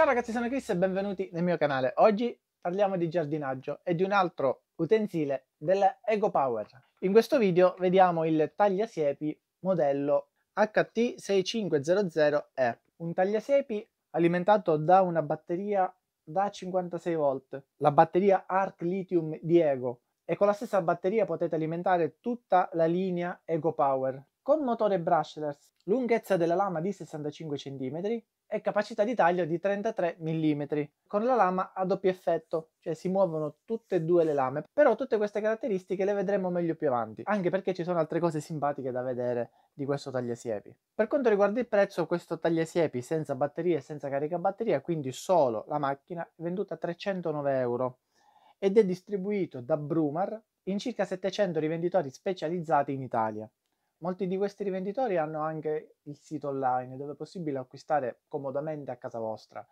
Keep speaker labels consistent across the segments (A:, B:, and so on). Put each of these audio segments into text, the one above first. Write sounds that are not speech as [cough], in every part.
A: Ciao ragazzi, sono Chris e benvenuti nel mio canale. Oggi parliamo di giardinaggio e di un altro utensile dell'Ego Power. In questo video vediamo il tagliasiepi modello HT6500E, un tagliasiepi alimentato da una batteria da 56 volt, la batteria Arc Lithium di Ego. E con la stessa batteria potete alimentare tutta la linea Ego Power con motore brushless, lunghezza della lama di 65 cm e capacità di taglio di 33 mm, con la lama a doppio effetto, cioè si muovono tutte e due le lame, però tutte queste caratteristiche le vedremo meglio più avanti, anche perché ci sono altre cose simpatiche da vedere di questo tagliasiepi. Per quanto riguarda il prezzo, questo tagliasiepi senza batteria e senza caricabatteria, quindi solo la macchina, è venduta a 309 euro ed è distribuito da Brumar in circa 700 rivenditori specializzati in Italia. Molti di questi rivenditori hanno anche il sito online dove è possibile acquistare comodamente a casa vostra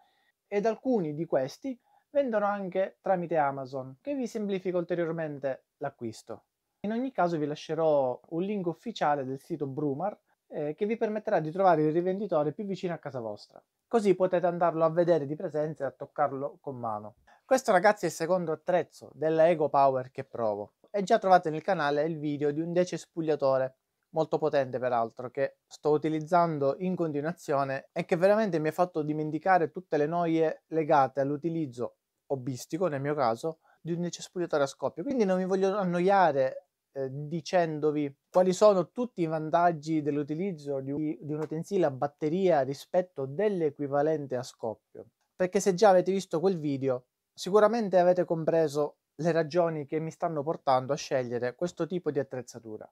A: ed alcuni di questi vendono anche tramite Amazon che vi semplifica ulteriormente l'acquisto. In ogni caso vi lascerò un link ufficiale del sito Brumar eh, che vi permetterà di trovare il rivenditore più vicino a casa vostra. Così potete andarlo a vedere di presenza e a toccarlo con mano. Questo ragazzi è il secondo attrezzo della Ego Power che provo e già trovate nel canale il video di un decespugliatore molto potente peraltro che sto utilizzando in continuazione e che veramente mi ha fatto dimenticare tutte le noie legate all'utilizzo hobbistico nel mio caso di un cespugliatore a scoppio quindi non vi voglio annoiare eh, dicendovi quali sono tutti i vantaggi dell'utilizzo di di un utensile a batteria rispetto dell'equivalente a scoppio perché se già avete visto quel video sicuramente avete compreso le ragioni che mi stanno portando a scegliere questo tipo di attrezzatura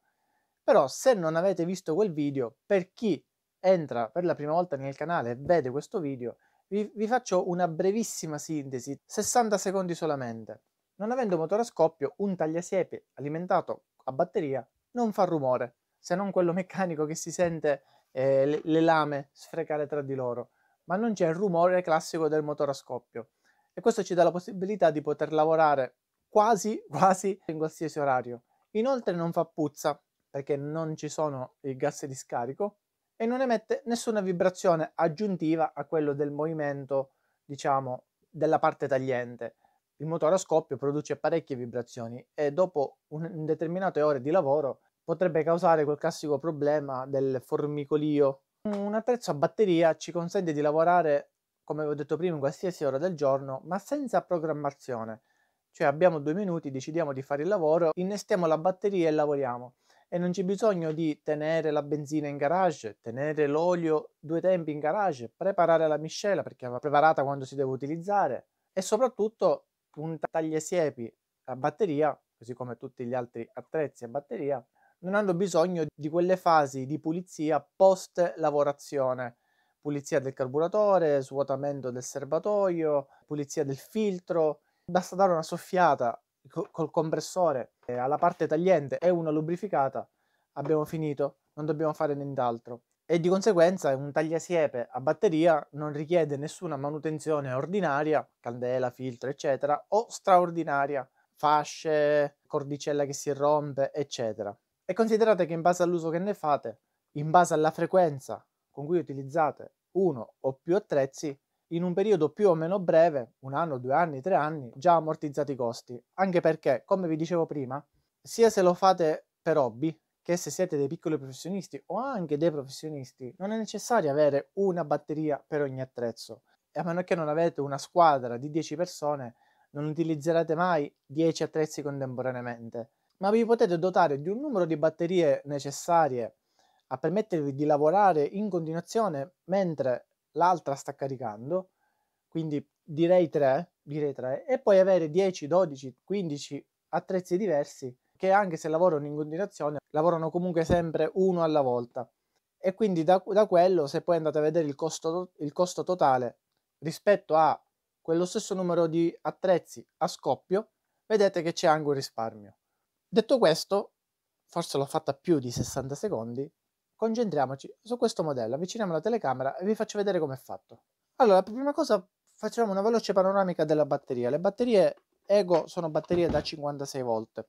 A: però se non avete visto quel video, per chi entra per la prima volta nel canale e vede questo video, vi, vi faccio una brevissima sintesi, 60 secondi solamente. Non avendo motore a scoppio, un tagliasiepe alimentato a batteria non fa rumore, se non quello meccanico che si sente eh, le, le lame sfrecare tra di loro, ma non c'è il rumore classico del motore a scoppio. E questo ci dà la possibilità di poter lavorare quasi, quasi in qualsiasi orario. Inoltre non fa puzza, perché non ci sono i gas di scarico e non emette nessuna vibrazione aggiuntiva a quello del movimento, diciamo, della parte tagliente. Il motore a scoppio produce parecchie vibrazioni e dopo un determinate ore di lavoro potrebbe causare quel classico problema del formicolio. Un attrezzo a batteria ci consente di lavorare, come ho detto prima, in qualsiasi ora del giorno, ma senza programmazione. Cioè abbiamo due minuti, decidiamo di fare il lavoro, innestiamo la batteria e lavoriamo e non c'è bisogno di tenere la benzina in garage, tenere l'olio due tempi in garage, preparare la miscela perché va preparata quando si deve utilizzare e soprattutto un tagliasiepi a batteria, così come tutti gli altri attrezzi a batteria, non hanno bisogno di quelle fasi di pulizia post lavorazione, pulizia del carburatore, svuotamento del serbatoio, pulizia del filtro, basta dare una soffiata col compressore eh, alla parte tagliente e una lubrificata, abbiamo finito, non dobbiamo fare nient'altro. E di conseguenza un tagliasiepe a batteria non richiede nessuna manutenzione ordinaria, candela, filtro, eccetera, o straordinaria, fasce, cordicella che si rompe, eccetera. E considerate che in base all'uso che ne fate, in base alla frequenza con cui utilizzate uno o più attrezzi, in un periodo più o meno breve, un anno, due anni, tre anni, già ammortizzati i costi. Anche perché, come vi dicevo prima, sia se lo fate per hobby, che se siete dei piccoli professionisti o anche dei professionisti, non è necessario avere una batteria per ogni attrezzo. E a meno che non avete una squadra di 10 persone, non utilizzerete mai 10 attrezzi contemporaneamente, ma vi potete dotare di un numero di batterie necessarie a permettervi di lavorare in continuazione mentre l'altra sta caricando, quindi direi 3, direi 3, e poi avere 10, 12, 15 attrezzi diversi che anche se lavorano in continuazione, lavorano comunque sempre uno alla volta. E quindi da, da quello, se poi andate a vedere il costo, il costo totale rispetto a quello stesso numero di attrezzi a scoppio, vedete che c'è anche un risparmio. Detto questo, forse l'ho fatta più di 60 secondi, concentriamoci su questo modello, avviciniamo la telecamera e vi faccio vedere com'è fatto. Allora, per prima cosa facciamo una veloce panoramica della batteria. Le batterie Ego sono batterie da 56 volt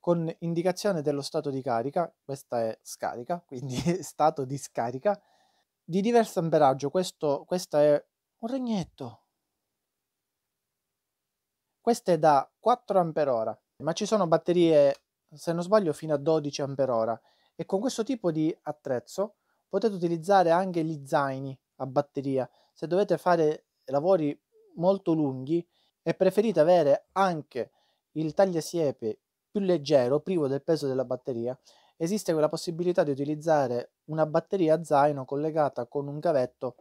A: con indicazione dello stato di carica, questa è scarica, [laughs] quindi stato di scarica, di diverso amperaggio, questo, questa è un regnetto, questa è da 4 ampere ora, ma ci sono batterie, se non sbaglio, fino a 12 ampere ora e con questo tipo di attrezzo potete utilizzare anche gli zaini a batteria se dovete fare lavori molto lunghi e preferite avere anche il tagliasiepe più leggero, privo del peso della batteria, esiste quella possibilità di utilizzare una batteria a zaino collegata con un gavetto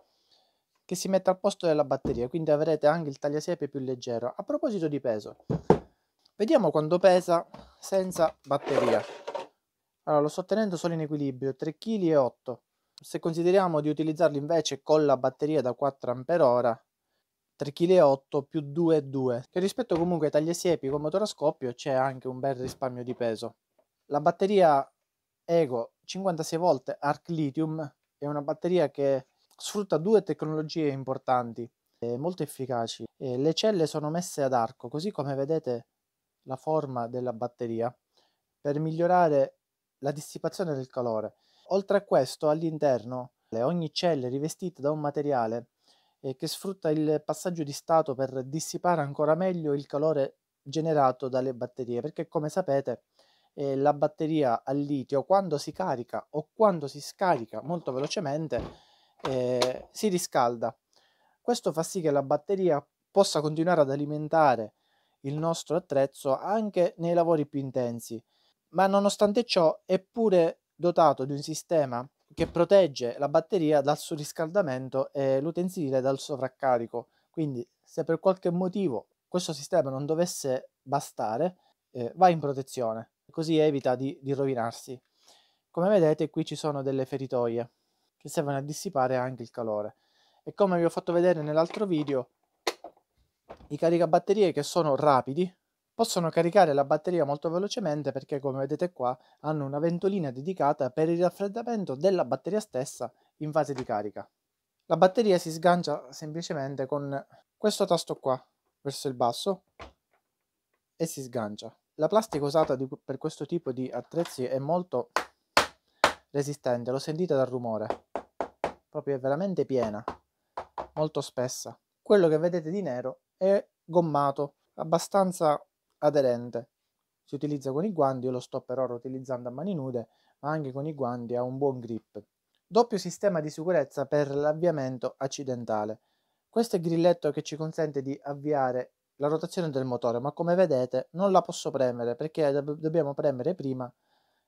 A: che si mette al posto della batteria, quindi avrete anche il tagliasiepe più leggero. A proposito di peso, vediamo quanto pesa senza batteria. Allora, lo sto tenendo solo in equilibrio, 3,8 kg. Se consideriamo di utilizzarlo invece con la batteria da 4 Ah, 3,8 kg più 2,2 che rispetto comunque ai tagliasiepi con motore a scoppio c'è anche un bel risparmio di peso. La batteria Ego 56 V Arc Lithium è una batteria che sfrutta due tecnologie importanti e eh, molto efficaci. E le celle sono messe ad arco, così come vedete la forma della batteria, per migliorare la dissipazione del calore. Oltre a questo, all'interno ogni cella è rivestita da un materiale eh, che sfrutta il passaggio di stato per dissipare ancora meglio il calore generato dalle batterie, perché come sapete eh, la batteria al litio quando si carica o quando si scarica molto velocemente eh, si riscalda. Questo fa sì che la batteria possa continuare ad alimentare il nostro attrezzo anche nei lavori più intensi ma nonostante ciò è pure dotato di un sistema che protegge la batteria dal surriscaldamento e l'utensile dal sovraccarico. Quindi se per qualche motivo questo sistema non dovesse bastare, eh, va in protezione, così evita di, di rovinarsi. Come vedete qui ci sono delle feritoie che servono a dissipare anche il calore. E come vi ho fatto vedere nell'altro video, i caricabatterie che sono rapidi, Possono caricare la batteria molto velocemente perché come vedete qua hanno una ventolina dedicata per il raffreddamento della batteria stessa in fase di carica. La batteria si sgancia semplicemente con questo tasto qua verso il basso e si sgancia. La plastica usata di, per questo tipo di attrezzi è molto resistente, lo sentite dal rumore, proprio è veramente piena, molto spessa. Quello che vedete di nero è gommato, abbastanza aderente. Si utilizza con i guanti, io lo sto per ora utilizzando a mani nude, ma anche con i guanti ha un buon grip. Doppio sistema di sicurezza per l'avviamento accidentale. Questo è il grilletto che ci consente di avviare la rotazione del motore, ma come vedete non la posso premere perché do- dobbiamo premere prima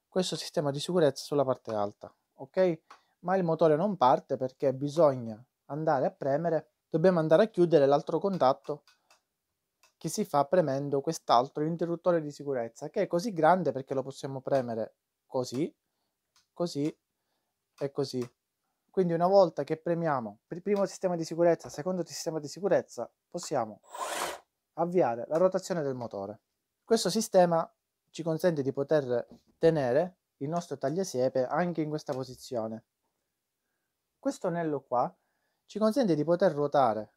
A: questo sistema di sicurezza sulla parte alta, ok? Ma il motore non parte perché bisogna andare a premere, dobbiamo andare a chiudere l'altro contatto che si fa premendo quest'altro interruttore di sicurezza che è così grande perché lo possiamo premere così, così e così. Quindi una volta che premiamo il primo sistema di sicurezza, il secondo sistema di sicurezza, possiamo avviare la rotazione del motore. Questo sistema ci consente di poter tenere il nostro tagliasiepe anche in questa posizione. Questo anello qua ci consente di poter ruotare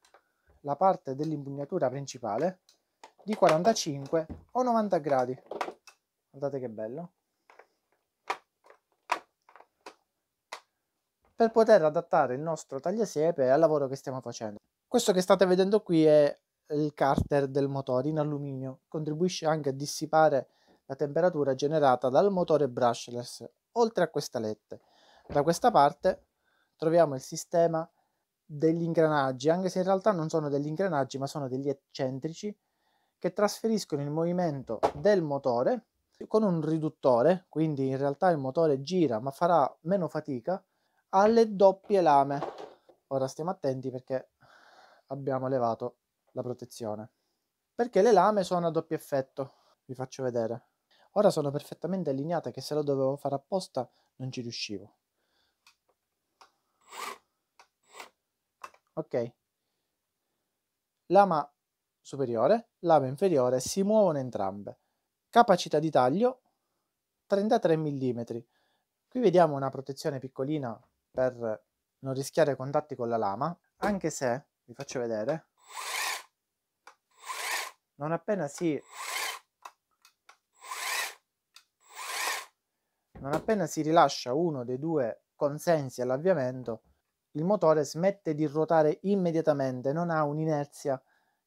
A: la parte dell'impugnatura principale di 45 o 90 gradi. Guardate che bello. Per poter adattare il nostro tagliasiepe al lavoro che stiamo facendo. Questo che state vedendo qui è il carter del motore in alluminio. Contribuisce anche a dissipare la temperatura generata dal motore brushless, oltre a questa lette. Da questa parte troviamo il sistema degli ingranaggi, anche se in realtà non sono degli ingranaggi, ma sono degli eccentrici che trasferiscono il movimento del motore con un riduttore, quindi in realtà il motore gira ma farà meno fatica, alle doppie lame. Ora stiamo attenti perché abbiamo levato la protezione. Perché le lame sono a doppio effetto, vi faccio vedere. Ora sono perfettamente allineate che se lo dovevo fare apposta non ci riuscivo. ok? Lama superiore, lama inferiore si muovono entrambe. Capacità di taglio 33 mm. Qui vediamo una protezione piccolina per non rischiare contatti con la lama, anche se, vi faccio vedere, non appena si non appena si rilascia uno dei due consensi all'avviamento il motore smette di ruotare immediatamente, non ha un'inerzia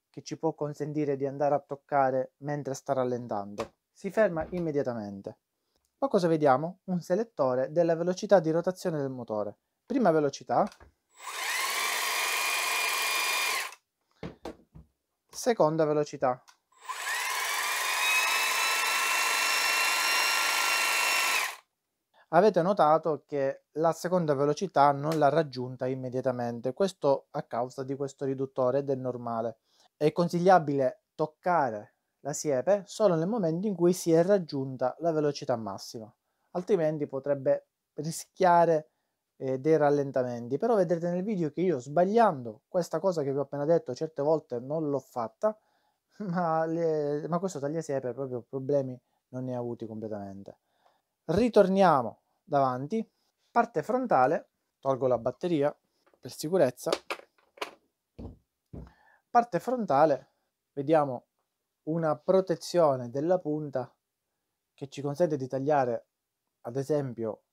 A: che ci può consentire di andare a toccare mentre sta rallentando. Si ferma immediatamente. Poi cosa vediamo? Un selettore della velocità di rotazione del motore. Prima velocità, seconda velocità, avete notato che la seconda velocità non l'ha raggiunta immediatamente, questo a causa di questo riduttore ed è normale. È consigliabile toccare la siepe solo nel momento in cui si è raggiunta la velocità massima, altrimenti potrebbe rischiare eh, dei rallentamenti. Però vedrete nel video che io sbagliando questa cosa che vi ho appena detto certe volte non l'ho fatta, [laughs] ma, le, ma questo tagliasiepe proprio problemi non ne ha avuti completamente. Ritorniamo davanti, parte frontale, tolgo la batteria per sicurezza, parte frontale, vediamo una protezione della punta che ci consente di tagliare ad esempio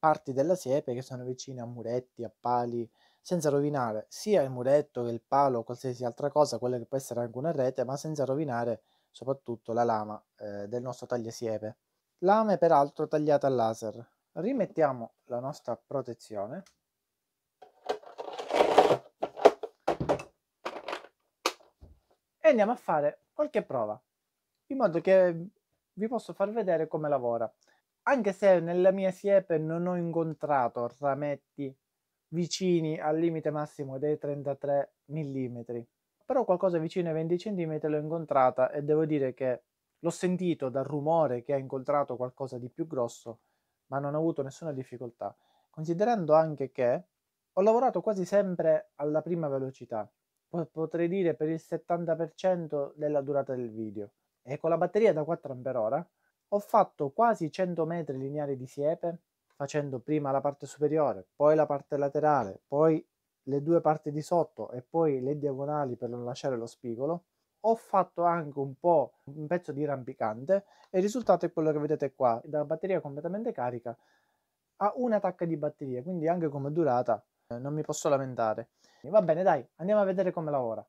A: parti della siepe che sono vicine a muretti, a pali, senza rovinare sia il muretto che il palo o qualsiasi altra cosa, quella che può essere anche una rete, ma senza rovinare soprattutto la lama eh, del nostro tagliasiepe. Lame peraltro tagliata al laser, rimettiamo la nostra protezione e andiamo a fare qualche prova in modo che vi posso far vedere come lavora anche se nella mia siepe non ho incontrato rametti vicini al limite massimo dei 33 mm però qualcosa vicino ai 20 cm l'ho incontrata e devo dire che l'ho sentito dal rumore che ha incontrato qualcosa di più grosso ma non ho avuto nessuna difficoltà, considerando anche che ho lavorato quasi sempre alla prima velocità, potrei dire per il 70% della durata del video, e con la batteria da 4 Ah ho fatto quasi 100 metri lineari di siepe, facendo prima la parte superiore, poi la parte laterale, poi le due parti di sotto e poi le diagonali per non lasciare lo spigolo, ho fatto anche un po' un pezzo di rampicante e il risultato è quello che vedete qua, dalla batteria completamente carica a una tacca di batteria, quindi anche come durata eh, non mi posso lamentare. Va bene dai, andiamo a vedere come lavora.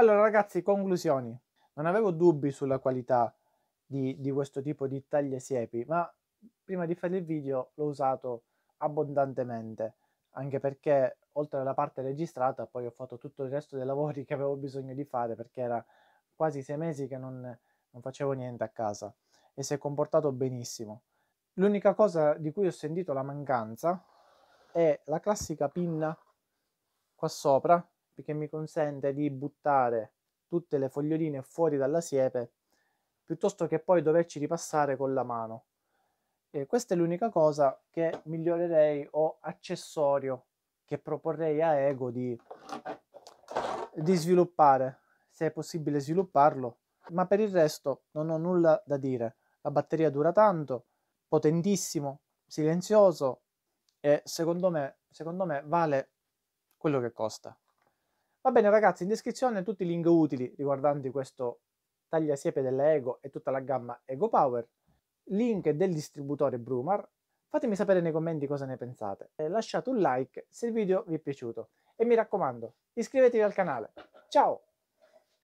A: Allora ragazzi, conclusioni. Non avevo dubbi sulla qualità di, di questo tipo di taglia siepi, ma prima di fare il video l'ho usato abbondantemente, anche perché oltre alla parte registrata poi ho fatto tutto il resto dei lavori [laughs] che avevo bisogno di fare perché era quasi sei mesi che non, non facevo niente a casa e si è comportato benissimo. L'unica cosa di cui ho sentito la mancanza è la classica pinna qua sopra che mi consente di buttare tutte le foglioline fuori dalla siepe piuttosto che poi doverci ripassare con la mano. E questa è l'unica cosa che migliorerei o accessorio che proporrei a Ego di, di sviluppare, se è possibile svilupparlo, ma per il resto non ho nulla da dire. La batteria dura tanto, potentissimo, silenzioso e secondo me, secondo me vale quello che costa. Va bene ragazzi, in descrizione tutti i link utili riguardanti questo tagliasiepe delle Ego e tutta la gamma Ego Power, link del distributore Brumar. Fatemi sapere nei commenti cosa ne pensate. Lasciate un like se il video vi è piaciuto e mi raccomando, iscrivetevi al canale. Ciao!